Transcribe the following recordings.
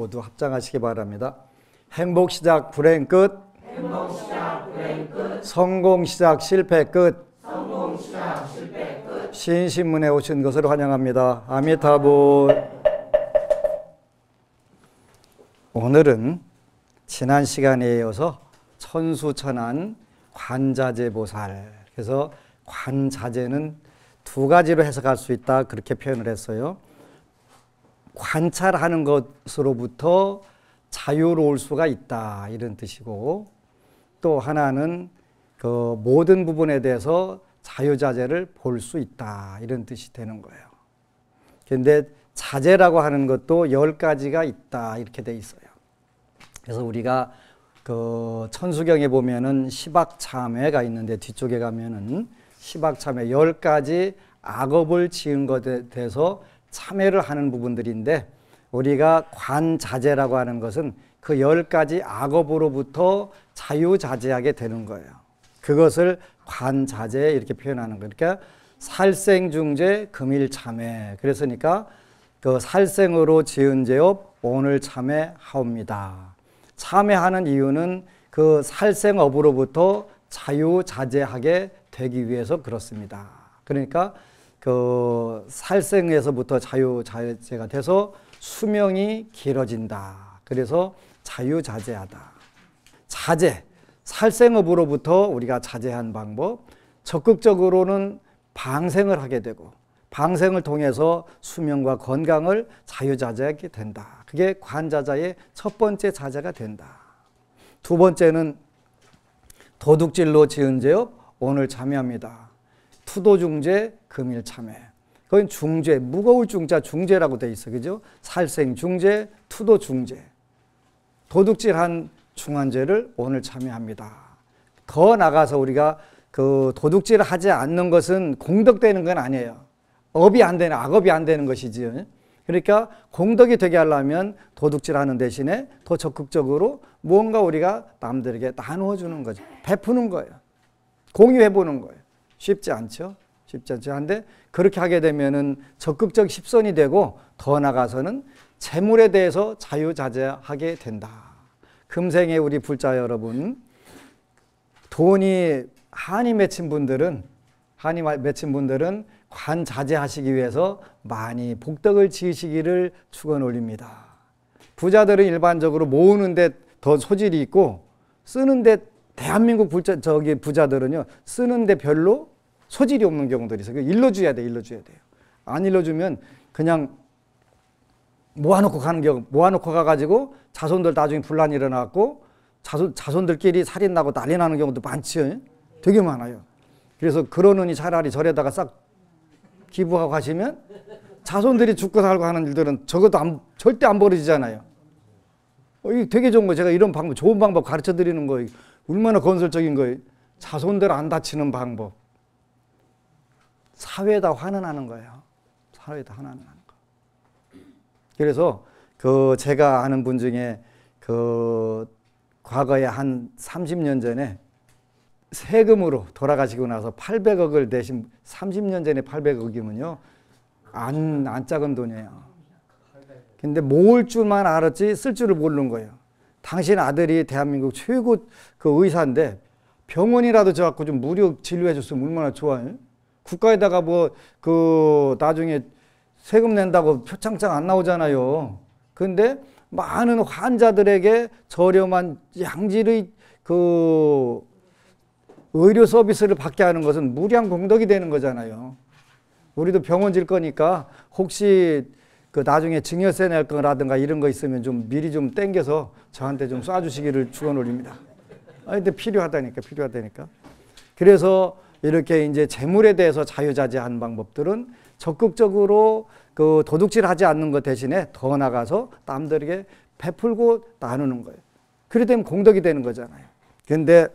모두 합장하시기 바랍니다. 행복 시작 불행 끝. 행복 시작 불행 끝. 성공 시작 실패 끝. 성공 시작 실패 끝. 신신문에 오신 것을 환영합니다. 아미타불. 오늘은 지난 시간에 이어서 천수천안 관자재보살. 그래서 관자재는 두 가지로 해석할 수 있다 그렇게 표현을 했어요. 관찰하는 것으로부터 자유로울 수가 있다 이런 뜻이고 또 하나는 그 모든 부분에 대해서 자유자재를 볼 수 있다 이런 뜻이 되는 거예요. 그런데 자재라고 하는 것도 열 가지가 있다 이렇게 돼 있어요. 그래서 우리가 그 천수경에 보면은 시박참회가 있는데 뒤쪽에 가면은 시박참회 열 가지 악업을 지은 것에 대해서 참회를 하는 부분들인데 우리가 관자재라고 하는 것은 그 열 가지 악업으로부터 자유자재하게 되는 거예요. 그것을 관자재 이렇게 표현하는 거예요. 그러니까 살생중재 금일참회 그래서니까 그 살생으로 지은 죄업 오늘 참회하옵니다. 참회하는 이유는 그 살생업으로부터 자유자재하게 되기 위해서 그렇습니다. 그러니까 그 살생에서부터 자유자재가 돼서 수명이 길어진다. 그래서 자유자재하다. 자재, 살생업으로부터 우리가 자제한 방법, 적극적으로는 방생을 하게 되고 방생을 통해서 수명과 건강을 자유자재하게 된다. 그게 관자자의 첫 번째 자재가 된다. 두 번째는 도둑질로 지은 죄업 오늘 참여합니다. 투도중재, 금일참회. 그건 중재, 무거울 중자 중재라고 돼 있어. 그죠? 살생 중재, 투도 중재. 도둑질한 중환제를 오늘 참여합니다. 더 나가서 우리가 그 도둑질 하지 않는 것은 공덕되는 건 아니에요. 업이 안 되는, 악업이 안 되는 것이지. 그러니까 공덕이 되게 하려면 도둑질 하는 대신에 더 적극적으로 무언가 우리가 남들에게 나누어 주는 거죠. 베푸는 거예요. 공유해 보는 거예요. 쉽지 않죠. 쉽지 않죠. 한데 그렇게 하게 되면은 적극적 십선이 되고 더 나가서는 재물에 대해서 자유자재하게 된다. 금생에 우리 불자 여러분 돈이 한이 맺힌 분들은 한이 맺힌 분들은 관자재하시기 위해서 많이 복덕을 지으시기를 축원 올립니다. 부자들은 일반적으로 모으는데 더 소질이 있고 쓰는데 대한민국 부자, 저기 부자들은요, 쓰는데 별로 소질이 없는 경우들이 있어요. 그러니까 일러줘야 돼, 일러줘야 돼요. 안 일러주면 그냥 모아놓고 가는 경우, 모아놓고 가가지고 자손들 나중에 분란이 일어났고 자손, 자손들끼리 살인나고 난리 나는 경우도 많지요. 되게 많아요. 그래서 그러느니 차라리 절에다가 싹 기부하고 하시면 자손들이 죽고 살고 하는 일들은 적어도 안, 절대 안 벌어지잖아요. 어, 이게 되게 좋은 거 제가 이런 방법, 좋은 방법 가르쳐 드리는 거예요. 얼마나 건설적인 거예요. 자손들 안 다치는 방법. 사회에다 환원하는 거예요. 사회에다 환원하는 거. 그래서 그 제가 아는 분 중에 그 과거에 한 30년 전에 세금으로 돌아가시고 나서 800억을 대신 30년 전에 800억이면요. 안, 안 작은 돈이에요. 근데 모을 줄만 알았지 쓸 줄을 모르는 거예요. 당신 아들이 대한민국 최고 그 의사인데 병원이라도 저 갖고 좀 무료 진료해 줬으면 얼마나 좋아요. 국가에다가 뭐 그 나중에 세금 낸다고 표창장 안 나오잖아요. 근데 많은 환자들에게 저렴한 양질의 그 의료 서비스를 받게 하는 것은 무량 공덕이 되는 거잖아요. 우리도 병원 질 거니까 혹시 그 나중에 증여세 낼 거라든가 이런 거 있으면 좀 미리 좀 땡겨서 저한테 좀 쏴주시기를 축원 올립니다. 아, 근데 필요하다니까, 필요하다니까. 그래서 이렇게 이제 재물에 대해서 자유자재한 방법들은 적극적으로 그 도둑질 하지 않는 것 대신에 더 나가서 남들에게 베풀고 나누는 거예요. 그래 되면 공덕이 되는 거잖아요. 근데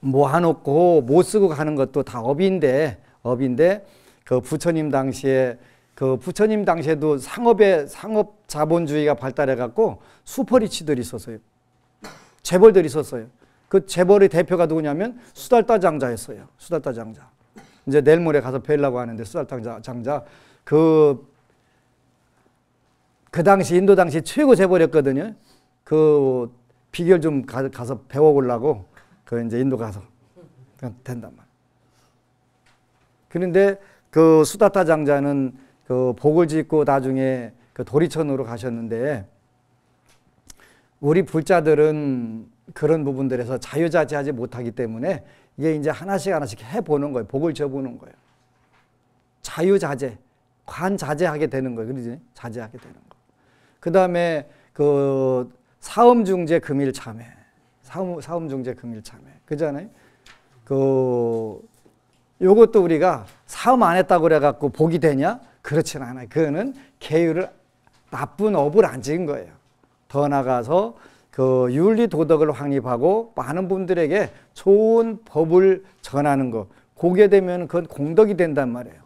모아놓고 못 쓰고 가는 것도 다 업인데, 업인데, 그 부처님 당시에 그 부처님 당시에도 상업의 상업 자본주의가 발달해 갖고 수퍼리치들이 있었어요. 재벌들이 있었어요. 그 재벌의 대표가 누구냐면 수달타 장자였어요. 수달타 장자. 이제 내일모레 가서 뵈려고 하는데 수달타 장자 그그 그 당시 인도 당시 최고 재벌이었거든요. 그 비결 좀 가, 서 배워보려고 그 이제 인도 가서 된단 말이에요. 그런데 그 수다타 장자는 그 복을 짓고 나중에 그 도리천으로 가셨는데 우리 불자들은 그런 부분들에서 자유자재하지 못하기 때문에 이게 이제 하나씩 하나씩 해보는 거예요. 복을 져보는 거예요. 자유자재, 관자재하게 되는 거예요. 그러지? 자재하게 되는 거. 그 다음에 그 사음중재 금일참회. 사음, 사음중재 금일참회. 그잖아요? 그, 요것도 우리가 사음 안 했다고 그래갖고 복이 되냐? 그렇진 않아요. 그거는 계율을 나쁜 업을 안 지은 거예요. 더 나가서 그 윤리 도덕을 확립하고 많은 분들에게 좋은 법을 전하는 거. 고게 되면 그건 공덕이 된단 말이에요.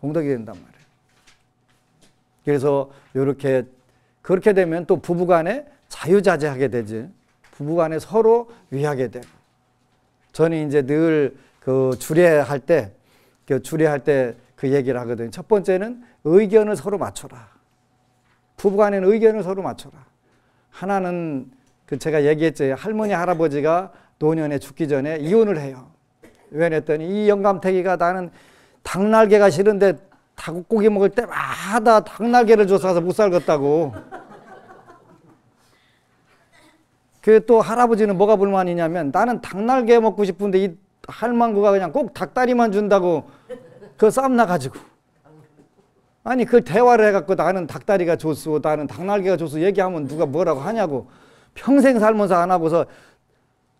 공덕이 된단 말이에요. 그래서 이렇게 그렇게 되면 또 부부간에 자유자재하게 되지. 부부간에 서로 위하게 되고. 저는 이제 늘 그 주례할 때, 그 주례할 때 그 얘기를 하거든요. 첫 번째는 의견을 서로 맞춰라. 부부간의 의견을 서로 맞춰라. 하나는 그 제가 얘기했죠. 할머니 할아버지가 노년에 죽기 전에 이혼을 해요. 왜 냈더니 이 영감태기가 나는 닭날개가 싫은데 닭고기 먹을 때마다 닭날개를 줘서 못 살겠다고. 그 또 할아버지는 뭐가 불만이냐면 나는 닭날개 먹고 싶은데 이 할망구가 그냥 꼭 닭다리만 준다고 그 쌈 나가지고. 아니 그 대화를 해갖고 나는 닭다리가 좋소 나는 닭날개가 좋소 얘기하면 누가 뭐라고 하냐고 평생 살면서 안 하고서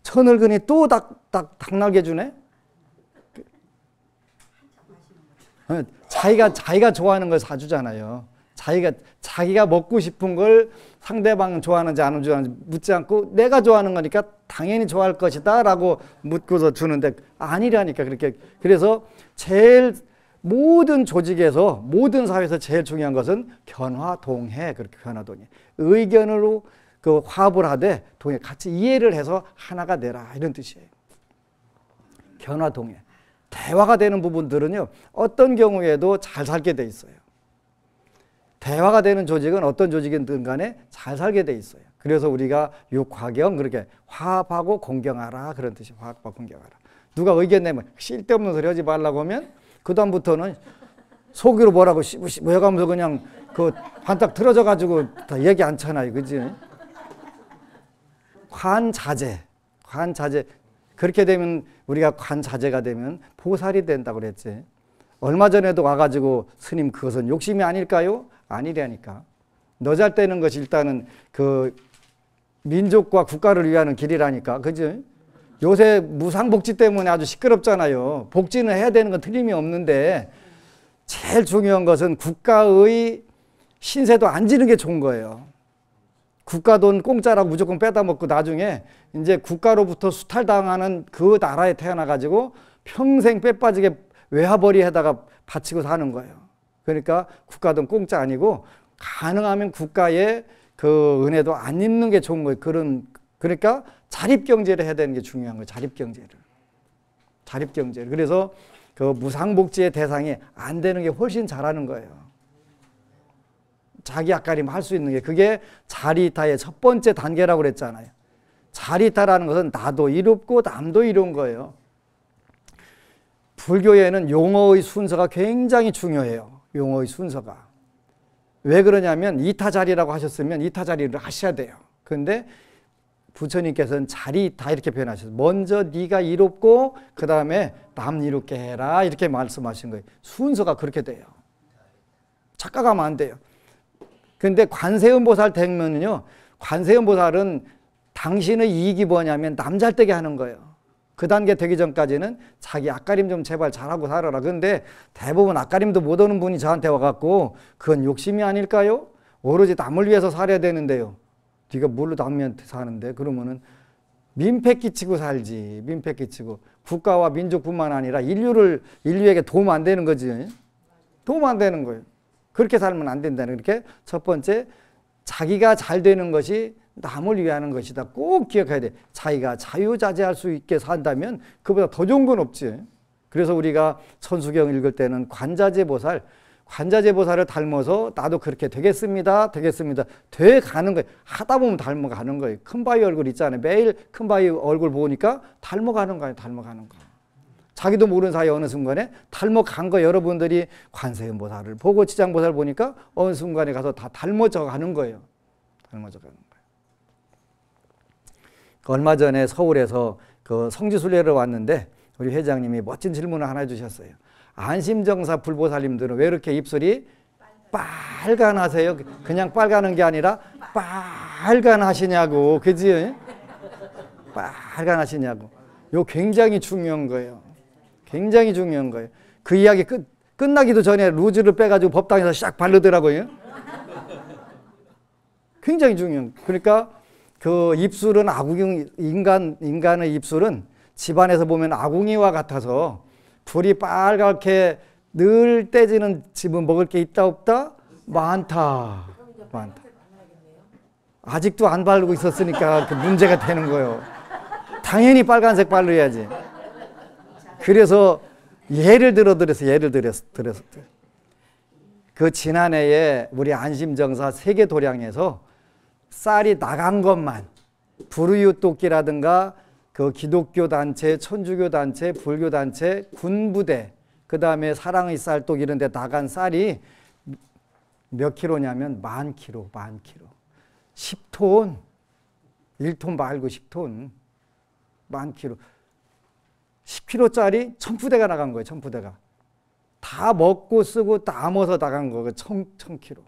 천을근이 또 닭, 닭, 닭날개 주네? 그, 어, 자기가, 자기가 좋아하는 걸 사주잖아요. 자기가, 자기가 먹고 싶은 걸 상대방 좋아하는지 안 좋아하는지 묻지 않고 내가 좋아하는 거니까 당연히 좋아할 것이다 라고 묻고서 주는데 아니라니까 그렇게. 그래서 제일 모든 조직에서 모든 사회에서 제일 중요한 것은 견화동해 그렇게 견화동해 의견으로 그 화합을 하되 동해 같이 이해를 해서 하나가 되라 이런 뜻이에요. 견화동해 대화가 되는 부분들은요 어떤 경우에도 잘 살게 돼 있어요. 대화가 되는 조직은 어떤 조직이든 간에 잘 살게 돼 있어요. 그래서 우리가 육화경 그렇게 화합하고 공경하라 그런 뜻이 화합과 공경하라. 누가 의견 내면 쓸데없는 소리 하지 말라고 하면 그다음부터는 속으로 뭐라고 씨부씨부 해가면서 그냥 그 반딱 틀어져 가지고 다 얘기 안 차나요. 그지? 관자재. 관자재. 그렇게 되면 우리가 관자재가 되면 보살이 된다고 그랬지. 얼마 전에도 와가지고 스님 그것은 욕심이 아닐까요? 아니라니까. 너잘 때는 것이 일단은 그 민족과 국가를 위하는 길이라니까. 그지? 요새 무상복지 때문에 아주 시끄럽잖아요. 복지는 해야 되는 건 틀림이 없는데 제일 중요한 것은 국가의 신세도 안 지는 게 좋은 거예요. 국가 돈 공짜라고 무조건 빼다 먹고 나중에 이제 국가로부터 수탈당하는 그 나라에 태어나가지고 평생 빼빠지게 외화벌이 에다가 바치고 사는 거예요. 그러니까 국가 돈 공짜 아니고 가능하면 국가의 그 은혜도 안 입는 게 좋은 거예요. 그런 그러니까 자립경제를 해야 되는 게 중요한 거예요. 자립경제를. 자립경제를. 그래서 그 무상복지의 대상이 안 되는 게 훨씬 잘하는 거예요. 자기 아까림할 수 있는 게 그게 자리타의 첫 번째 단계라고 그랬잖아요. 자리타라는 것은 나도 이롭고 남도 이로운 거예요. 불교에는 용어의 순서가 굉장히 중요해요. 용어의 순서가. 왜 그러냐면 이타자리라고 하셨으면 이타자리를 하셔야 돼요. 그런데 부처님께서는 자리 다 이렇게 표현하셨어요. 먼저 네가 이롭고 그 다음에 남 이롭게 해라 이렇게 말씀하신 거예요. 순서가 그렇게 돼요. 착각하면 안 돼요. 근데 관세음보살 되면은요. 관세음보살은 당신의 이익이 뭐냐면 남잘 되게 하는 거예요. 그 단계 되기 전까지는 자기 앞가림 좀 제발 잘하고 살아라. 근데 대부분 앞가림도 못 오는 분이 저한테 와갖고 그건 욕심이 아닐까요? 오로지 남을 위해서 살아야 되는데요. 네가 물로 담면 사는데 그러면은 민폐 끼치고 살지. 민폐 끼치고 국가와 민족뿐만 아니라 인류를 인류에게 도움 안 되는 거지. 도움 안 되는 거예요. 그렇게 살면 안 된다는 그렇게 첫 번째 자기가 잘 되는 것이 남을 위하는 것이다. 꼭 기억해야 돼. 자기가 자유자재할 수 있게 산다면 그보다 더 좋은 건 없지. 그래서 우리가 천수경 읽을 때는 관자재 보살 관자재보살을 닮아서 나도 그렇게 되겠습니다. 되겠습니다. 돼 가는 거예요. 하다 보면 닮아가는 거예요. 큰 바위 얼굴 있잖아요. 매일 큰 바위 얼굴 보니까 닮아가는 거예요. 닮아가는 거. 자기도 모르는 사이 어느 순간에 닮아간 거 여러분들이 관세음보살을 보고 지장보살을 보니까 어느 순간에 가서 다 닮아져 가는 거예요. 닮아져 가는 거예요. 그 얼마 전에 서울에서 그 성지순례를 왔는데 우리 회장님이 멋진 질문을 하나 주셨어요 안심정사 불보살님들은 왜 이렇게 입술이 빨간하세요? 그냥 빨간한 게 아니라 빨간하시냐고. 그지? 빨간하시냐고. 요 굉장히 중요한 거예요. 굉장히 중요한 거예요. 그 이야기 끝, 끝나기도 전에 루즈를 빼가지고 법당에서 샥 바르더라고요. 굉장히 중요한. 그러니까 그 입술은 아궁이, 인간, 인간의 입술은 집안에서 보면 아궁이와 같아서 불이 빨갛게 늘 떼지는 집은 먹을 게 있다 없다? 많다. 많다. 아직도 안 바르고 있었으니까 그 문제가 되는 거예요. 당연히 빨간색 바르야지. 그래서 예를 들어드려서 예를 들어서 들어서 그 지난해에 우리 안심정사 세계 도량에서 쌀이 나간 것만 불우유 도끼라든가 그 기독교 단체, 천주교 단체, 불교 단체, 군부대, 그 다음에 사랑의 쌀떡 이런 데 나간 쌀이 몇키로냐면만키로만키로 10톤, 1톤 말고 10톤, 만키로 10킬로짜리 천부대가 나간 거예요, 천부대가다 먹고 쓰고 다 암어서 나간 거예요, 그 천, 천 킬로.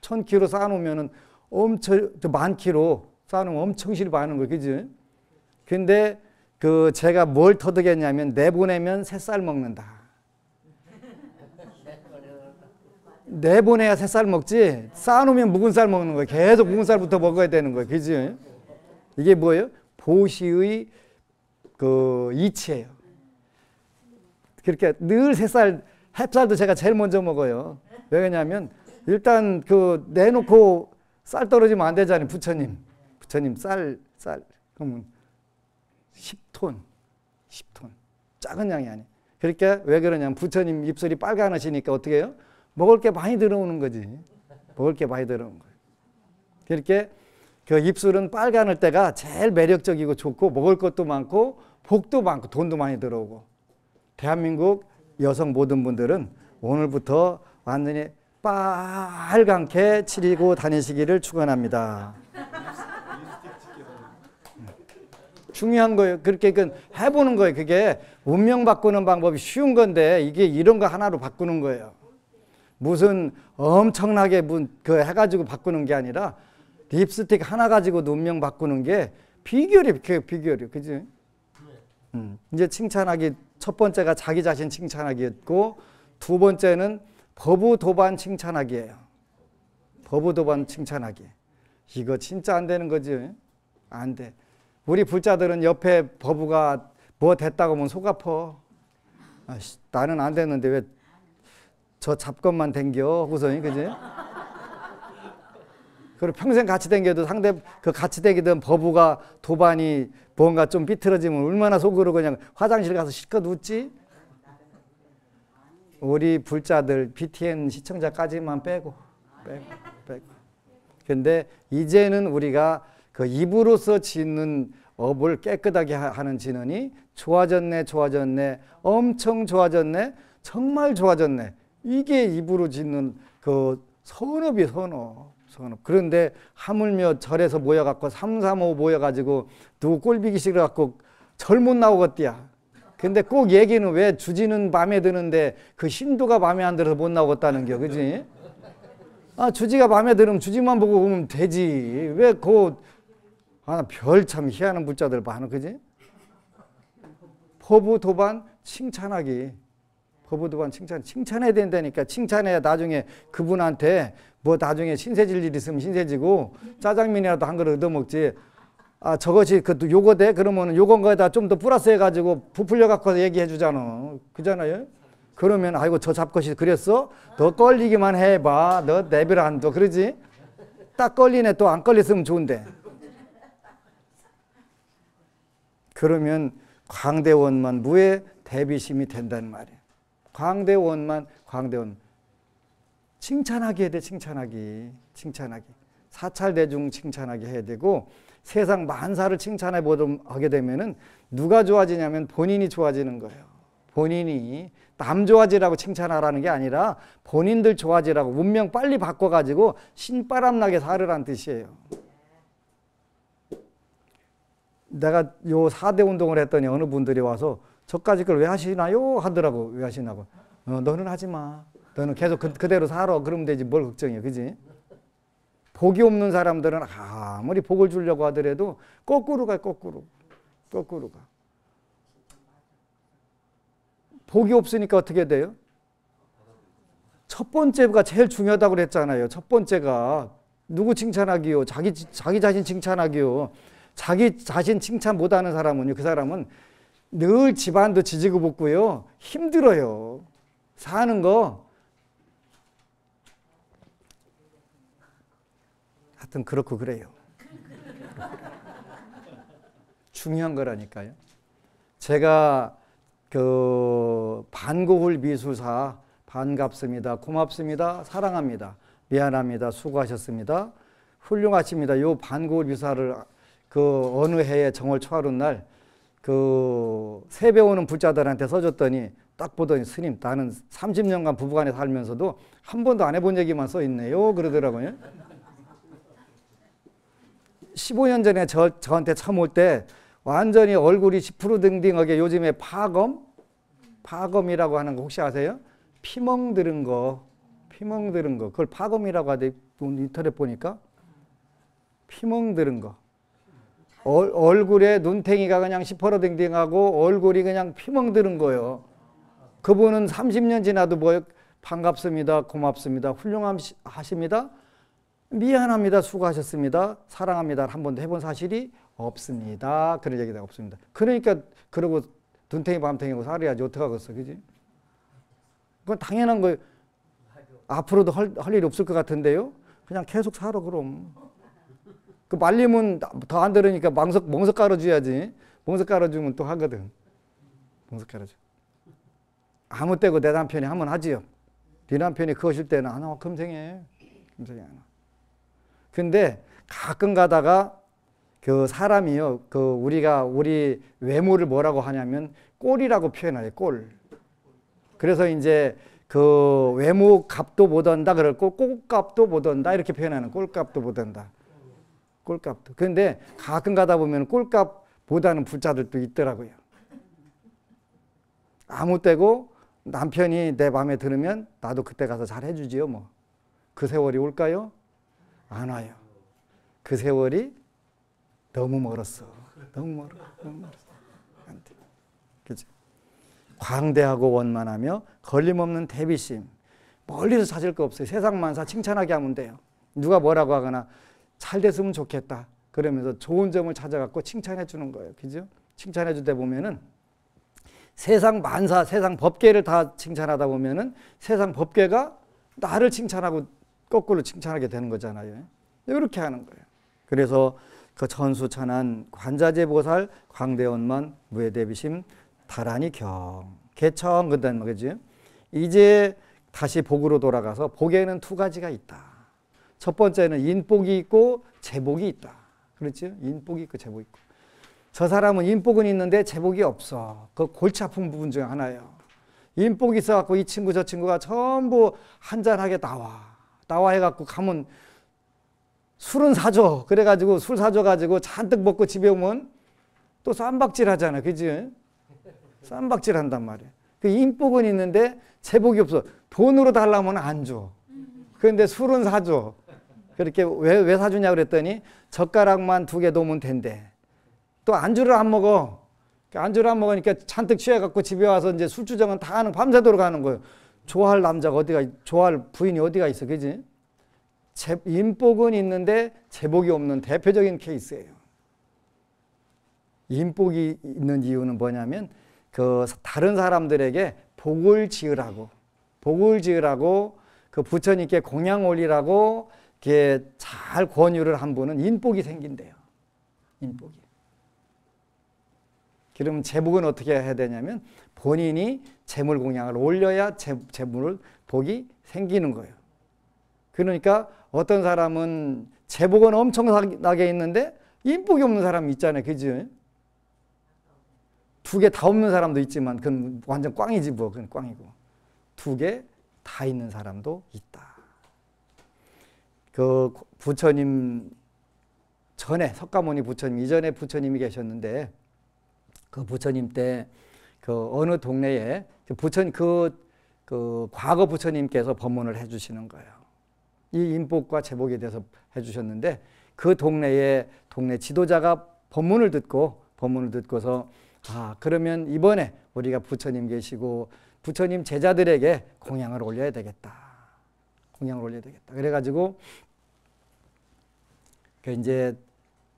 천키로 쌓아놓으면 엄청, 만 킬로 쌓아놓으면 엄청 실이 많은 거예요, 그지? 근데 그 제가 뭘 터득했냐면 내보내면 새살 먹는다. 내보내야 새살 먹지 쌓아놓으면 묵은 살 먹는 거예 계속 묵은 살부터 먹어야 되는 거예 그지? 이게 뭐예요? 보시의 그 이치예요. 그렇게 늘 햇살, 햇살도 제가 제일 먼저 먹어요. 왜냐면 일단 그 내놓고 쌀 떨어지면 안 되잖아요. 부처님. 부처님 쌀, 쌀. 그러면 10톤, 10톤. 작은 양이 아니에요. 그러니까 왜 그러냐면 부처님 입술이 빨간하시니까 어떻게 해요? 먹을 게 많이 들어오는 거지. 먹을 게 많이 들어오는 거예요. 그렇게 그러니까 그 입술은 빨간을 때가 제일 매력적이고 좋고 먹을 것도 많고 복도 많고 돈도 많이 들어오고 대한민국 여성 모든 분들은 오늘부터 완전히 빨강게 치리고 다니시기를 축원합니다. 중요한 거예요. 그렇게 그 해보는 거예요. 그게 운명 바꾸는 방법이 쉬운 건데 이게 이런 거 하나로 바꾸는 거예요. 무슨 엄청나게 그 해가지고 바꾸는 게 아니라 립스틱 하나 가지고 도 운명 바꾸는 게 비결이 그 비결이 그지? 음, 이제 칭찬하기 첫 번째가 자기 자신 칭찬하기였고 두 번째는 법부 도반 칭찬하기예요. 법부 도반 칭찬하기. 이거 진짜 안 되는 거지? 안 돼. 우리 불자들은 옆에 버부가 뭐 됐다고 하면 뭐 속 아파. 아씨 나는 안 됐는데 왜 저 잡것만 댕겨? 우선이 그지? 그리고 평생 같이 댕겨도 상대 그 같이 댕기던 버부가 도반이 뭔가 좀 삐뚤어지면 얼마나 속으로 그냥 화장실 가서 실컷 웃지? 우리 불자들 BTN 시청자까지만 빼고 빼고 빼고. 근데 이제는 우리가 그 입으로서 짓는 업을 깨끗하게 하는 진언이 좋아졌네, 좋아졌네, 엄청 좋아졌네, 정말 좋아졌네. 이게 입으로 짓는 그 선업이 선업. 선업. 그런데 하물며 절에서 모여갖고 삼삼오 모여가지고 누구 꼴비기 싫어갖고 절 못 나오겠디야. 근데 꼭 얘기는 왜 주지는 밤에 드는데 그 신도가 밤에안 들어서 못 나오겠다는 겨, 그지? 아, 주지가 밤에 들으면 주지만 보고 오면 되지. 왜그 아, 별참 희한한 문자들 많아, 그지? 허부 도반 칭찬하기. 허부 도반 칭찬. 칭찬해야 된다니까. 칭찬해야 나중에 그분한테 뭐 나중에 신세질 일 있으면 신세지고 짜장면이라도 한 그릇 얻어먹지. 아, 저것이 그 요거 돼? 그러면 요건 거에다 좀 더 플러스 해가지고 부풀려갖고 얘기해 주잖아. 그잖아요? 그러면 아이고 저 잡것이 그랬어? 더 걸리기만 해봐. 너 내비를 안 둬. 그러지? 딱 걸리네 또 안 걸렸으면 좋은데. 그러면 광대원만 무에 대비심이 된단 말이에요. 광대원만 광대원 칭찬하기 해야 돼 칭찬하기 칭찬하기 사찰대중 칭찬하게 해야 되고 세상 만사를 칭찬 하게 되면 누가 좋아지냐면 본인이 좋아지는 거예요. 본인이 남 좋아지라고 칭찬하라는 게 아니라 본인들 좋아지라고 운명 빨리 바꿔가지고 신바람 나게 살으란 뜻이에요. 내가 요 4대 운동을 했더니 어느 분들이 와서 저까지 그걸 왜 하시나요? 하더라고. 왜 하시냐고. 어, 너는 하지 마. 너는 계속 그, 그대로 살아. 그러면 되지. 뭘 걱정해. 그지? 복이 없는 사람들은 아무리 복을 주려고 하더라도 거꾸로 가, 거꾸로. 거꾸로 가. 복이 없으니까 어떻게 돼요? 첫 번째가 제일 중요하다고 그랬잖아요. 첫 번째가 누구 칭찬하기요? 자기 자기 자신 칭찬하기요. 자기 자신 칭찬 못하는 사람은요, 그 사람은 늘 집안도 지지고 볶고요, 힘들어요. 사는 거. 하여튼 그렇고 그래요. 중요한 거라니까요. 제가 그 반고울 미술사 반갑습니다. 고맙습니다. 사랑합니다. 미안합니다. 수고하셨습니다. 훌륭하십니다. 요 반고울 미술사를 그 어느 해에 정월 초하루 날그 세배 오는 불자들한테 써줬더니 딱 보더니 스님 나는 30년간 부부간에 살면서도 한 번도 안 해본 얘기만 써 있네요 그러더라고요. 15년 전에 저, 저한테 처음 올 때 완전히 얼굴이 시푸르등등하게 요즘에 파검? 파검이라고 하는 거 혹시 아세요? 피멍 들은 거, 피멍 들은 거. 그걸 파검이라고 하대 인터넷 보니까 피멍 들은 거. 얼, 얼굴에 눈탱이가 그냥 시퍼러댕댕하고 얼굴이 그냥 피멍드는 거예요. 그분은 30년 지나도 뭐 반갑습니다. 고맙습니다. 훌륭하십니다. 미안합니다. 수고하셨습니다. 사랑합니다. 한 번도 해본 사실이 없습니다. 그런 얘기가 없습니다. 그러니까 그러고 눈탱이 밤탱이고 살아야지 어떡하겠어. 그지? 그건 당연한 거예요. 앞으로도 할, 할 일이 없을 것 같은데요. 그냥 계속 살아 그럼. 그 말리면 더 안 들으니까 망석, 멍석 깔아줘야지. 멍석 깔아주면 또 하거든. 멍석 깔아줘. 아무 때고 내 남편이 하면 하지요. 네 남편이 그것일 때는 안하 금생해. 금생해 안 하. 근데 가끔 가다가 그 사람이요. 그 우리가 우리 외모를 뭐라고 하냐면 꼴이라고 표현하요 꼴. 그래서 이제 그 외모 값도 못 한다 그럴 꼴, 꼴값도 못 한다 이렇게 표현하는 꼴값도 못 한다. 꼴값도. 그런데 가끔 가다 보면 꼴값보다는 부자들도 있더라고요. 아무 때고 남편이 내 마음에 들으면 나도 그때 가서 잘 해주지요, 뭐. 그 세월이 올까요? 안 와요. 그 세월이 너무 멀었어. 너무 멀어. 너무 멀었어. 안 돼. 그죠? 광대하고 원만하며 걸림없는 대비심. 멀리서 찾을 거 없어요. 세상만사 칭찬하게 하면 돼요. 누가 뭐라고 하거나 잘 됐으면 좋겠다. 그러면서 좋은 점을 찾아갖고 칭찬해 주는 거예요. 그죠? 칭찬해 주다 보면은 세상 만사, 세상 법계를 다 칭찬하다 보면은 세상 법계가 나를 칭찬하고 거꾸로 칭찬하게 되는 거잖아요. 네, 이렇게 하는 거예요. 그래서 그천수천한 관자재보살 광대원만 무예대비심 다라니경 개청 그 다음에 뭐겠지 이제 다시 복으로 돌아가서 복에는 두 가지가 있다. 첫 번째는 인복이 있고 제복이 있다. 그렇죠? 인복이 있고 제복이 있고. 저 사람은 인복은 있는데 제복이 없어. 그 골치 아픈 부분 중에 하나예요. 인복이 있어갖고 이 친구 저 친구가 전부 한잔하게 나와. 나와 해갖고 가면 술은 사줘. 그래가지고 술 사줘가지고 잔뜩 먹고 집에 오면 또 쌈박질 하잖아. 그지? 쌈박질 한단 말이야. 그 인복은 있는데 제복이 없어. 돈으로 달라면 안 줘. 그런데 술은 사줘. 그렇게 왜, 왜 사주냐 그랬더니 젓가락만 두 개 놓으면 된대. 또 안주를 안 먹어. 그러니까 안주를 안 먹으니까 잔뜩 취해갖고 집에 와서 이제 술주정은 다 하는, 밤새도록 하는 거예요. 좋아할 남자가 어디가, 좋아할 부인이 어디가 있어, 그지? 제, 인복은 있는데 제복이 없는 대표적인 케이스예요. 인복이 있는 이유는 뭐냐면 그 다른 사람들에게 복을 지으라고 복을 지으라고 그 부처님께 공양 올리라고 이렇게 잘 권유를 한 분은 인복이 생긴대요. 인복이. 그러면 재복은 어떻게 해야 되냐면 본인이 재물 공양을 올려야 재, 재물을 복이 생기는 거예요. 그러니까 어떤 사람은 재복은 엄청나게 있는데 인복이 없는 사람 있잖아요. 그지? 두개 다 없는 사람도 있지만 그건 완전 꽝이지 뭐. 그건 꽝이고. 두 개 다 있는 사람도 있다. 그 부처님 전에 석가모니 부처님 이전에 부처님이 계셨는데 그 부처님 때 그 어느 동네에 그 부처님 그, 그 과거 부처님께서 법문을 해주시는 거예요. 이 인복과 제복에 대해서 해주셨는데 그 동네에 동네 지도자가 법문을 듣고 법문을 듣고서 아 그러면 이번에 우리가 부처님 계시고 부처님 제자들에게 공양을 올려야 되겠다. 공양을 올려야 되겠다. 그래가지고 그 이제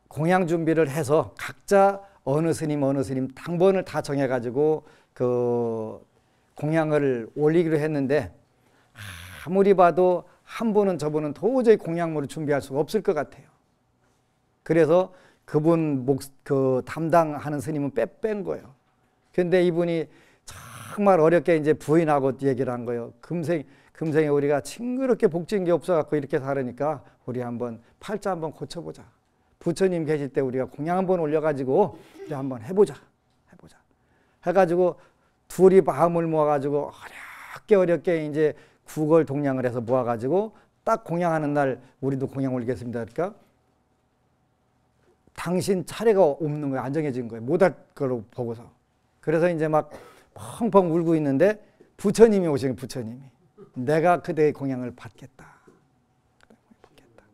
공양 준비를 해서 각자 어느 스님 어느 스님 당번을 다 정해가지고 그 공양을 올리기로 했는데 아무리 봐도 한 분은 저분은 도저히 공양물을 준비할 수가 없을 것 같아요. 그래서 그분 목, 그 담당하는 스님은 빼, 뺀 거예요. 근데 이분이 정말 어렵게 이제 부인하고 얘기를 한 거예요. 금생 금생에 우리가 징그럽게 복진게 없어갖고 이렇게 살으니까 우리 한번 팔자 한번 고쳐보자. 부처님 계실 때 우리가 공양 한번 올려가지고 이제 한번 해보자. 해보자. 해가지고 둘이 마음을 모아가지고 어렵게 어렵게 이제 구걸 동양을 해서 모아가지고 딱 공양하는 날 우리도 공양 올리겠습니다. 그러니까 당신 차례가 없는 거예요. 안정해진 거예요. 못할 걸로 보고서. 그래서 이제 막 펑펑 울고 있는데 부처님이 오시는 부처님이. 내가 그대의 공양을 받겠다. 받겠다.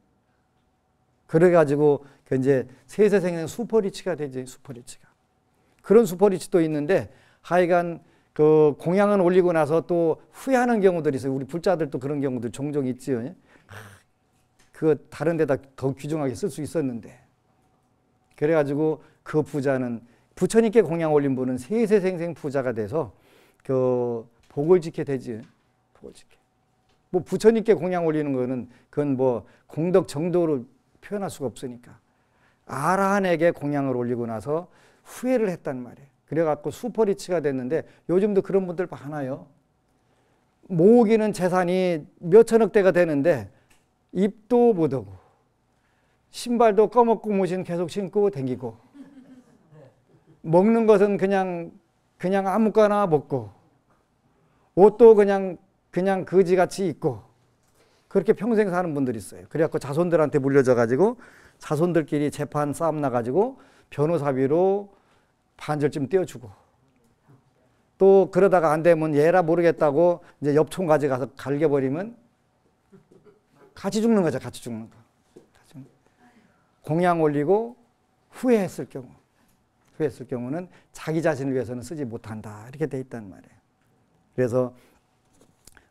그래가지고 이제 세세생에 수퍼리치가 되지 수퍼리치가 그런 수퍼리치도 있는데 하여간 그공양을 올리고 나서 또 후회하는 경우들이 있어요. 우리 불자들도 그런 경우들 종종 있지요. 그 다른 데다 더 귀중하게 쓸 수 있었는데 그래가지고 그 부자는 부처님께 공양 올린 분은 세세생생 부자가 돼서 그 복을 지게 되지. 꼴직해. 뭐 부처님께 공양 올리는 거는 그건 뭐 공덕 정도를 표현할 수가 없으니까 아라한에게 공양을 올리고 나서 후회를 했단 말이에요. 그래갖고 수퍼리치가 됐는데 요즘도 그런 분들 많아요. 모으기는 재산이 몇천억대가 되는데 입도 못 하고 신발도 꺼먹고 무신 계속 신고 댕기고 먹는 것은 그냥 그냥 아무거나 먹고 옷도 그냥 그냥 거지같이 있고 그렇게 평생 사는 분들이 있어요. 그래갖고 자손들한테 물려져가지고 자손들끼리 재판 싸움 나가지고 변호사비로 반절쯤 떼어주고 또 그러다가 안 되면 얘라 모르겠다고 이제 옆촌까지 가서 갈겨버리면 같이 죽는 거죠. 같이 죽는 거. 공양 올리고 후회했을 경우 후회했을 경우는 자기 자신을 위해서는 쓰지 못한다 이렇게 돼 있단 말이에요. 그래서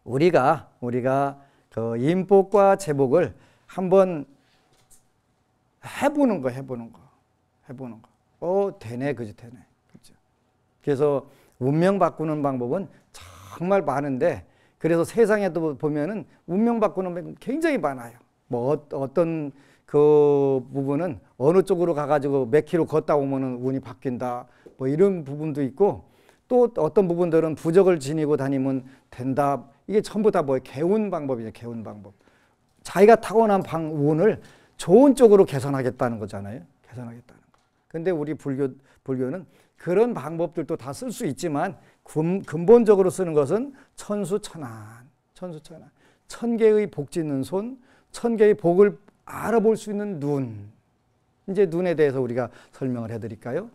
우리가 우리가 그 인복과 제복을 한번 해보는 거, 해보는 거, 해보는 거. 어, 되네, 그지, 되네. 그죠. 그래서 운명 바꾸는 방법은 정말 많은데, 그래서 세상에 또 보면은 운명 바꾸는 방법 굉장히 많아요. 뭐 어, 어떤 그 부분은 어느 쪽으로 가가지고 몇 킬로 걷다 오면은 운이 바뀐다. 뭐 이런 부분도 있고, 또 어떤 부분들은 부적을 지니고 다니면 된다. 이게 전부 다 뭐예요? 개운 방법이죠. 개운 방법. 자기가 타고난 방 운을 좋은 쪽으로 개선하겠다는 거잖아요. 개선하겠다는 거. 근데 우리 불교 불교는 그런 방법들도 다 쓸 수 있지만 근, 본적으로 쓰는 것은 천수천안. 천수천안. 천 개의 복 짓는 손, 천 개의 복을 알아볼 수 있는 눈. 이제 눈에 대해서 우리가 설명을 해 드릴까요?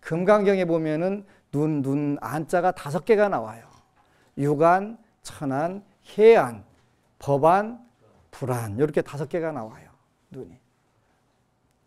금강경에 보면은 눈, 눈, 안자가 다섯 개가 나와요. 육안, 천안, 해안, 법안, 불안 이렇게 다섯 개가 나와요. 눈이.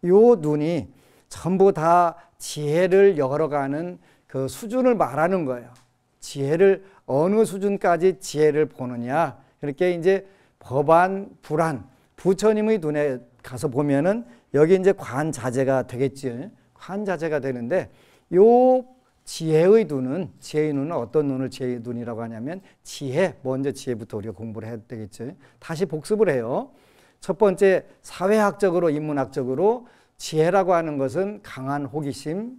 요 눈이 전부 다 지혜를 열어가는 그 수준을 말하는 거예요. 지혜를 어느 수준까지 지혜를 보느냐. 이렇게 이제 법안, 불안, 부처님의 눈에 가서 보면은 여기 이제 관자재가 되겠지. 관자재가 되는데 요 지혜의 눈은 지혜의 눈은 어떤 눈을 지혜의 눈이라고 하냐면 지혜 먼저 지혜부터 우리가 공부를 해야 되겠죠. 다시 복습을 해요. 첫 번째 사회학적으로 인문학적으로 지혜라고 하는 것은 강한 호기심,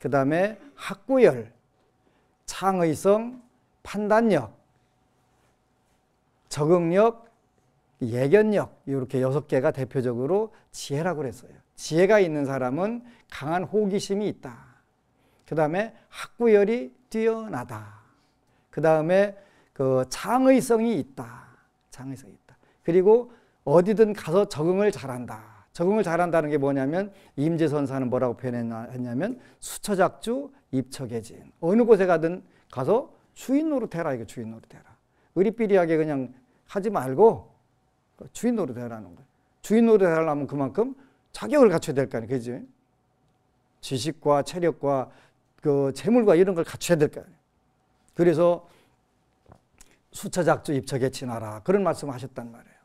그 다음에 학구열, 창의성, 판단력, 적응력, 예견력 이렇게 여섯 개가 대표적으로 지혜라고 그랬어요. 지혜가 있는 사람은 강한 호기심이 있다. 그 다음에 학구열이 뛰어나다. 그 다음에 그 창의성이 있다. 창의성이 있다. 그리고 어디든 가서 적응을 잘한다. 적응을 잘한다는 게 뭐냐면 임재 선사는 뭐라고 표현했냐면 수처작주 입처계진 어느 곳에 가든 가서 주인 노릇해라 이거 주인 노릇해라 의리삐리하게 그냥 하지 말고 주인 노릇해라는 거예요 주인 노릇하려면 그만큼 자격을 갖춰야 될 거 아니에요 그지 지식과 체력과 그 재물과 이런 걸 갖춰야 될거예요 그래서 수처작주 입척에 지나라 그런 말씀 하셨단 말이에요.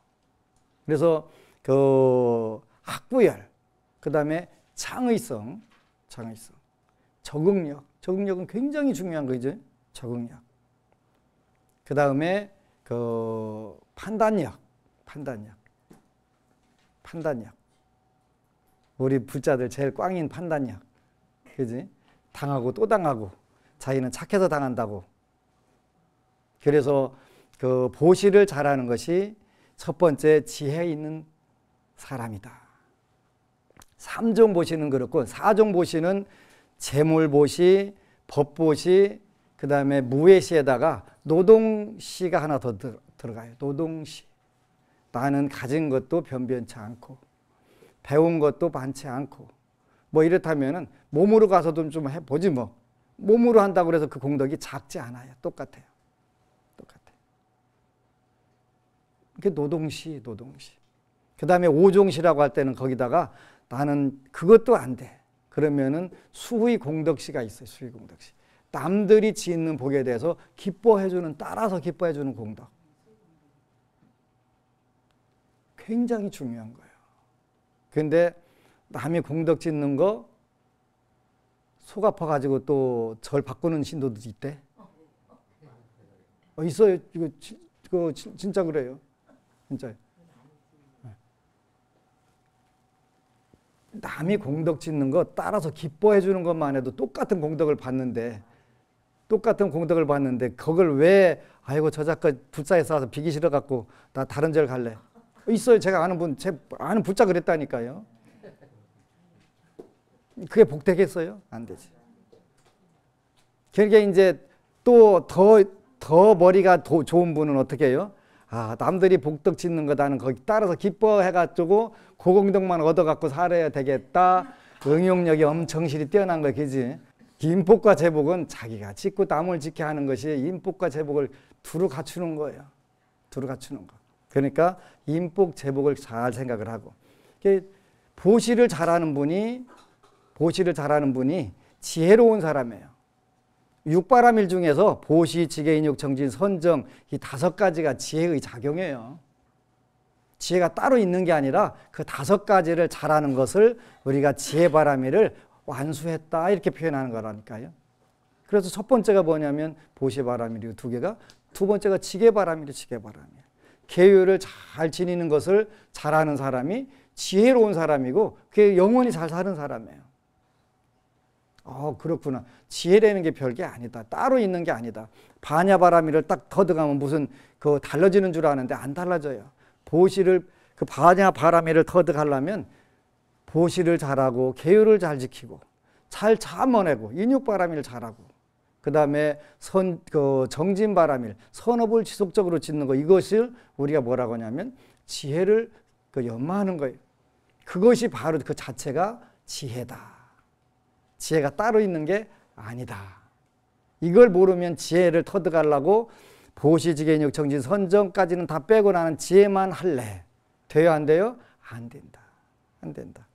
그래서 그 학부열 그다음에 창의성, 창의성, 적응력, 적응력은 굉장히 중요한 거죠. 적응력. 그다음에 그 판단력, 판단력, 판단력. 우리 부자들 제일 꽝인 판단력, 그지? 당하고 또 당하고 자기는 착해서 당한다고. 그래서 그 보시를 잘하는 것이 첫 번째 지혜 있는 사람이다. 3종 보시는 그렇고 4종 보시는 재물 보시, 법 보시, 그 다음에 무예시에다가 노동시가 하나 더 들어가요. 노동시. 나는 가진 것도 변변치 않고 배운 것도 많지 않고 뭐 이렇다면은 몸으로 가서도 좀 해보지 뭐. 몸으로 한다고 해서 그 공덕이 작지 않아요. 똑같아요. 똑같아요. 그게 노동시, 노동시. 그 다음에 오종시라고 할 때는 거기다가 나는 그것도 안 돼. 그러면은 수의 공덕시가 있어요. 수의 공덕시. 남들이 지는 복에 대해서 기뻐해주는, 따라서 기뻐해주는 공덕. 굉장히 중요한 거예요. 근데 남이 공덕 짓는 거 속 아파가지고 또 절 바꾸는 신도들 있대. 어, 있어요. 이거, 지, 이거 지, 진짜 그래요. 진짜. 네. 남이 공덕 짓는 거 따라서 기뻐해 주는 것만 해도 똑같은 공덕을 받는데 똑같은 공덕을 받는데 그걸 왜 아이고 저 작가 불사에 싸서 비기 싫어 갖고 나 다른 절 갈래. 있어요. 제가 아는 분, 제 아는 불자 그랬다니까요. 그게 복되겠어요? 안 되지. 그러니까 이제 또 더 더 머리가 도, 좋은 분은 어떻게 해요? 아, 남들이 복덕 짓는 거다는 거기 따라서 기뻐해가지고 고공덕만 얻어갖고 살아야 되겠다. 응용력이 엄청실이 뛰어난 거 그지? 인복과 제복은 자기가 짓고 남을 짓게 하는 것이 인복과 제복을 두루 갖추는 거예요. 두루 갖추는 거. 그러니까 인복 제복을 잘 생각을 하고 보시를 잘하는 분이 보시를 잘하는 분이 지혜로운 사람이에요. 육바라밀 중에서 보시, 지계, 인육, 정진, 선정 이 다섯 가지가 지혜의 작용이에요. 지혜가 따로 있는 게 아니라 그 다섯 가지를 잘하는 것을 우리가 지혜바라밀을 완수했다 이렇게 표현하는 거라니까요. 그래서 첫 번째가 뭐냐면 보시바라밀이고 두 개가 두 번째가 지게바라밀이 지게바라밀. 계율을 잘 지니는 것을 잘하는 사람이 지혜로운 사람이고 그게 영원히 잘 사는 사람이에요. 어 그렇구나. 지혜라는 게 별게 아니다. 따로 있는 게 아니다. 반야바람이를 딱 터득하면 무슨 그 달라지는 줄 아는데 안 달라져요. 보시를 그 반야바람이를 터득하려면 보시를 잘하고 계율을 잘 지키고 잘 참아내고 인육바람이를 잘하고 그다음에 선 그 정진바람일 선업을 지속적으로 짓는 거 이것을 우리가 뭐라고 하냐면 지혜를 그 연마하는 거예요. 그것이 바로 그 자체가 지혜다. 지혜가 따로 있는 게 아니다. 이걸 모르면 지혜를 터득하려고 보시지겐 역정진 선정까지는 다 빼고 나는 지혜만 할래. 돼요? 안 돼요? 안 된다. 안 된다.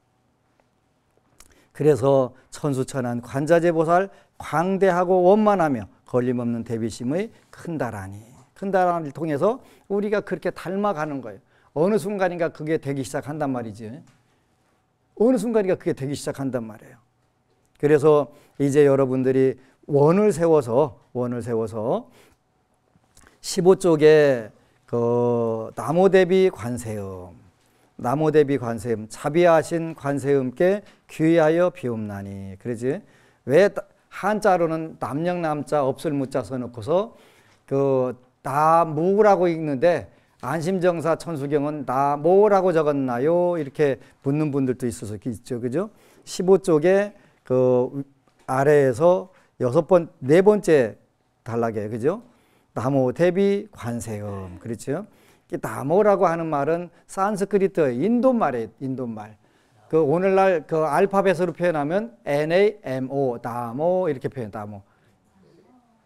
그래서 천수천한 관자재보살 광대하고 원만하며 걸림없는 대비심의 큰다라니. 큰다라니를 통해서 우리가 그렇게 닮아가는 거예요. 어느 순간인가 그게 되기 시작한단 말이지. 어느 순간인가 그게 되기 시작한단 말이에요. 그래서 이제 여러분들이 원을 세워서 원을 세워서 15쪽에 그 나무 대비 관세음 나무 대비 관세음 자비하신 관세음께 귀하여 비옵나니 그러지 왜 한자로는 남령 남자 없을 무자 써놓고서 그 나무라고 읽는데 안심정사 천수경은 나뭐라고 적었나요? 이렇게 묻는 분들도 있어서 있죠. 그죠? 15쪽에 그 아래에서 여섯 번, 네 번째 단락에 그죠? 나무 대비 관세음. 그렇죠? 나무라고 하는 말은 산스크리트 인도 말에 인도 말. 그 오늘날 그 알파벳으로 표현하면 N A M O 나무 이렇게 표현 나무.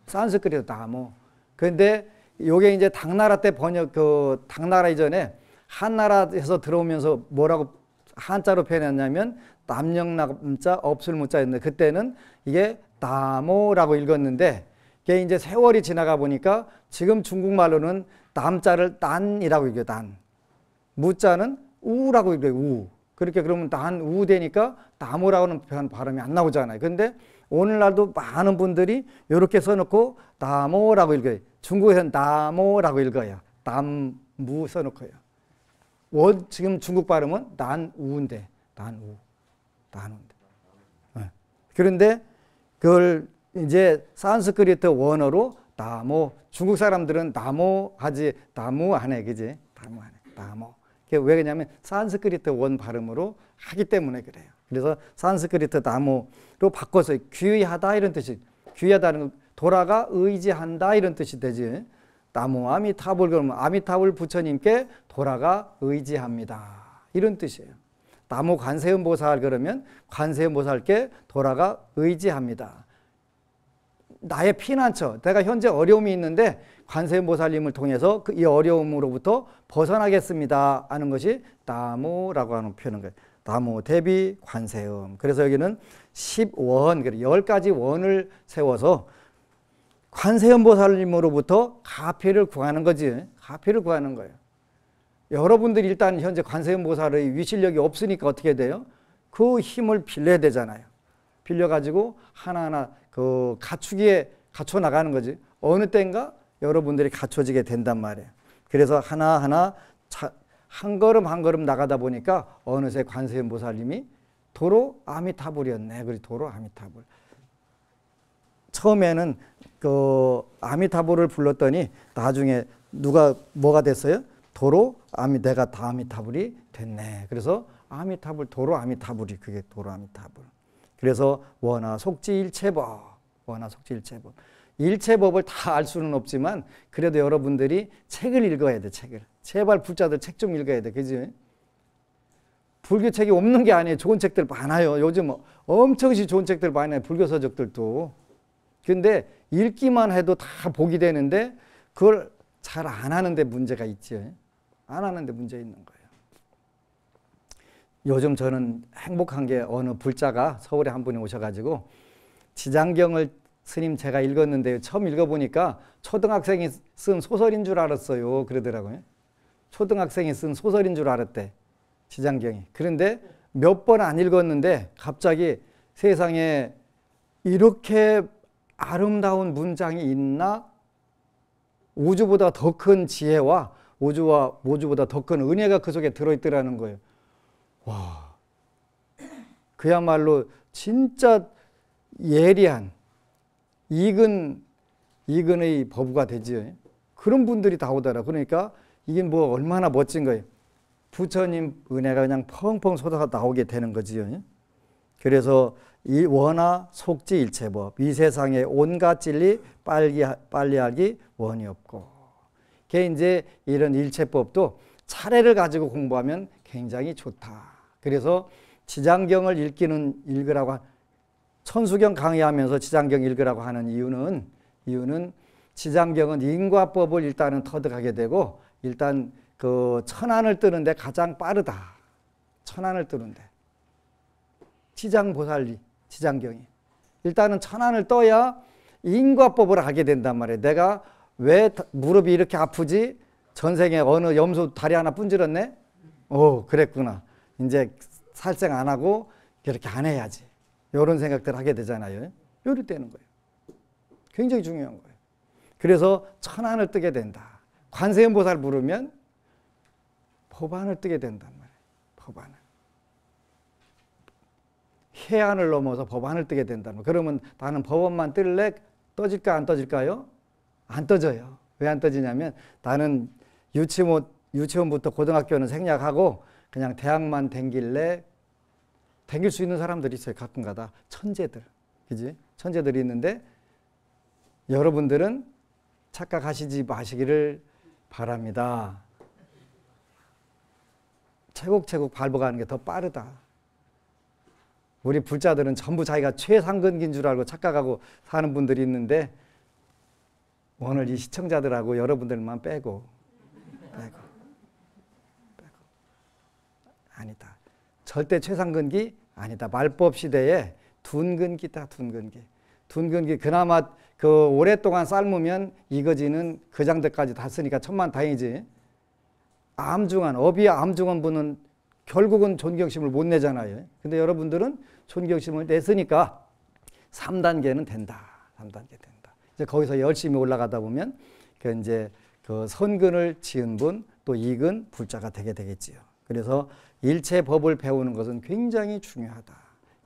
산스크리트 나무. 근데 요게 이제 당나라 때 번역 그 당나라 이전에 한나라에서 들어오면서 뭐라고 한자로 표현했냐면 남영남자 없을 못자였는데 그때는 이게 다모라고 읽었는데 이게 이제 세월이 지나가 보니까 지금 중국말로는 남자를 단이라고 읽어요. 단. 무자는 우라고 읽어요. 우. 그렇게 그러면 단, 우 되니까 다모라고는 발음이 안 나오잖아요. 근데 오늘날도 많은 분들이 이렇게 써놓고 다모라고 읽어요. 중국에서는 다모라고 읽어요. 담무 써놓고요. 원, 지금 중국 발음은 난우인데 난우. 나눈다. 네. 예. 그런데 그걸 이제 산스크리트 원어로 나무 중국 사람들은 나무 하지 나무 안해 그지 나무 안해 나무 왜 그러냐면 산스크리트 원 발음으로 하기 때문에 그래요. 그래서 산스크리트 나무로 바꿔서 귀하다 이런 뜻이 귀하다는 돌아가 의지한다 이런 뜻이 되지. 나무 아미타불 그러면 아미타불 부처님께 돌아가 의지합니다. 이런 뜻이에요. 나무 관세음보살 그러면 관세음보살께 돌아가 의지합니다. 나의 피난처, 내가 현재 어려움이 있는데 관세음보살님을 통해서 그이 어려움으로부터 벗어나겠습니다 하는 것이 나무라고 하는 표현인 거예요. 나무 대비 관세음. 그래서 여기는 10원, 10가지 원을 세워서 관세음보살님으로부터 가피를 구하는 거지. 가피를 구하는 거예요. 여러분들이 일단 현재 관세음보살의 위실력이 없으니까 어떻게 돼요? 그 힘을 빌려야 되잖아요. 빌려가지고 하나하나 그 갖추기에 갖춰 나가는 거지. 어느 땐가 여러분들이 갖춰지게 된단 말이에요. 그래서 하나하나 차, 한 걸음 한 걸음 나가다 보니까 어느새 관세음보살님이 도로 아미타불이었네. 그리 도로 아미타불. 처음에는 그 아미타불을 불렀더니 나중에 누가 뭐가 됐어요? 도로 아미내가 다 아미타불이 됐네. 그래서 아미타불 도로 아미타불이 그게 도로 아미타불. 그래서 원화 속지 일체법 원화 속지 일체법 일체법을 다 알 수는 없지만 그래도 여러분들이 책을 읽어야 돼 책을 제발 불자들 책 좀 읽어야 돼 그지? 불교책이 없는 게 아니에요. 좋은 책들 많아요. 요즘 엄청시 좋은 책들 많아요. 불교서적들도. 근데 읽기만 해도 다 복이 되는데 그걸 잘 안 하는데 문제가 있지요. 안 하는데 문제 있는 거예요. 요즘 저는 행복한 게 어느 불자가 서울에 한 분이 오셔가지고 지장경을 스님 제가 읽었는데 처음 읽어보니까 초등학생이 쓴 소설인 줄 알았어요. 그러더라고요. 초등학생이 쓴 소설인 줄 알았대. 지장경이. 그런데 몇 번 안 읽었는데 갑자기 세상에 이렇게 아름다운 문장이 있나? 우주보다 더 큰 지혜와 우주와 우주보다 더 큰 은혜가 그 속에 들어있더라는 거예요. 와. 그야말로 진짜 예리한, 이근, 이근의 법우가 되지요. 그런 분들이 다 오더라. 그러니까 이게 뭐 얼마나 멋진 거예요. 부처님 은혜가 그냥 펑펑 쏟아 나오게 되는 거지요. 그래서 이 원화 속지 일체법, 이 세상의 온갖 진리 빨리, 빨리 하기 원이 없고. 그게 이제 이런 일체법도 차례를 가지고 공부하면 굉장히 좋다. 그래서 지장경을 읽기는 읽으라고 천수경 강의하면서 지장경 읽으라고 하는 이유는 이유는 지장경은 인과법을 일단은 터득하게 되고 일단 그 천안을 뜨는데 가장 빠르다. 천안을 뜨는데 지장보살리 지장경이 일단은 천안을 떠야 인과법을 하게 된단 말이에요. 내가 왜 무릎이 이렇게 아프지? 전생에 어느 염소 다리 하나 뿜질렀네 오, 그랬구나. 이제 살생 안 하고 그렇게 안 해야지. 이런 생각들 하게 되잖아요. 요럴 때는 거예요. 굉장히 중요한 거예요. 그래서 천안을 뜨게 된다. 관세음보살 부르면 법안을 뜨게 된단 말이에요. 법안을. 해안을 넘어서 법안을 뜨게 된다 그러면 나는 법원만 뜰래? 떠질까 안 떠질까요? 안 떠져요. 왜 안 떠지냐면 나는 유치원, 유치원부터 고등학교는 생략하고 그냥 대학만 댕길래 댕길 수 있는 사람들이 있어요. 가끔가다 천재들, 그지? 천재들이 있는데 여러분들은 착각하시지 마시기를 바랍니다. 채곡채곡 밟아가는 게 더 빠르다. 우리 불자들은 전부 자기가 최상근인 줄 알고 착각하고 사는 분들이 있는데 오늘 이 시청자들하고 여러분들만 빼고 빼고 빼고 아니다. 절대 최상근기 아니다. 말법 시대에 둔근기다. 둔근기. 둔근기 그나마 그 오랫동안 삶으면 이거지는 그 장대까지 다 쓰니까 천만 다행이지. 암중한 어비 암중한 분은 결국은 존경심을 못 내잖아요. 근데 여러분들은 존경심을 냈으니까 3단계는 된다. 3단계 된다. 이제 거기서 열심히 올라가다 보면 그 이제 그 선근을 지은 분또 이근 불자가 되게 되겠지요. 그래서 일체법을 배우는 것은 굉장히 중요하다.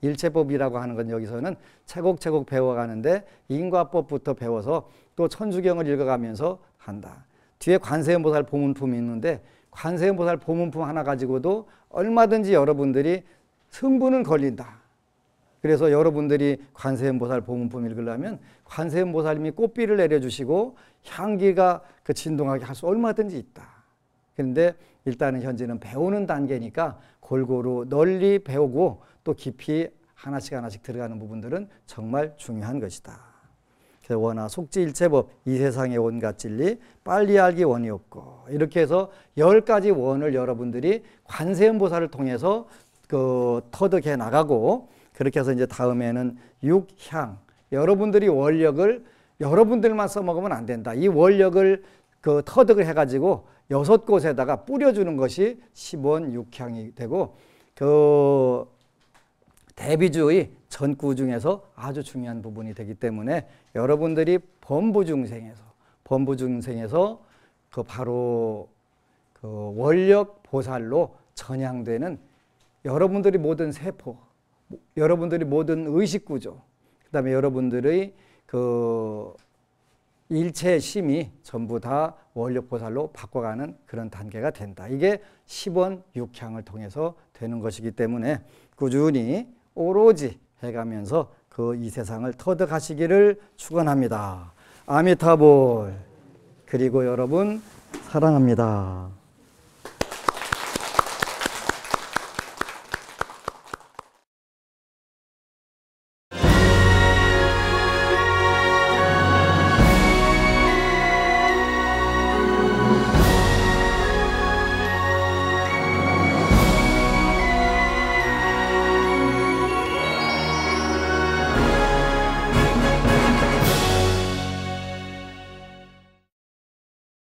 일체법이라고 하는 건 여기서는 차곡차곡 배워가는데 인과법부터 배워서 또 천주경을 읽어가면서 한다. 뒤에 관세음보살 보문품이 있는데 관세음보살 보문품 하나 가지고도 얼마든지 여러분들이 승부는 걸린다. 그래서 여러분들이 관세음보살 보문품 읽으려면 관세음보살님이 꽃비를 내려주시고 향기가 그 진동하게 할 수 얼마든지 있다. 그런데 일단은 현재는 배우는 단계니까 골고루 널리 배우고 또 깊이 하나씩 하나씩 들어가는 부분들은 정말 중요한 것이다. 그래서 원화 속지일체법 이 세상의 온갖 진리 빨리 알기 원이 없고 이렇게 해서 열 가지 원을 여러분들이 관세음보살을 통해서 그 터득해 나가고 그렇게 해서 이제 다음에는 육향. 여러분들이 원력을 여러분들만 써먹으면 안 된다. 이 원력을 그 터득을 해가지고 여섯 곳에다가 뿌려주는 것이 10원 육향이 되고 그 대비주의 전구 중에서 아주 중요한 부분이 되기 때문에 여러분들이 범부중생에서 범부중생에서 그 바로 그 원력 보살로 전향되는 여러분들이 모든 세포 뭐, 여러분들이 모든 의식 구조, 그다음에 여러분들의 그 일체의 심이 전부 다 원력 보살로 바꿔가는 그런 단계가 된다. 이게 10원 6향을 통해서 되는 것이기 때문에 꾸준히 오로지 해가면서 그 이 세상을 터득하시기를 축원합니다. 아미타볼 그리고 여러분 사랑합니다.